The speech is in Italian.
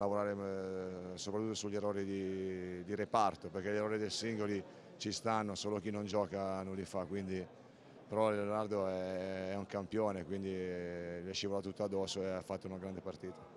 lavorare eh, soprattutto sugli errori di, di, reparto perché gli errori dei singoli ci stanno solo chi non gioca non li fa quindi però Leonardo è, è un campione quindi gli eh, è scivolato tutto addosso e ha fatto una grande partita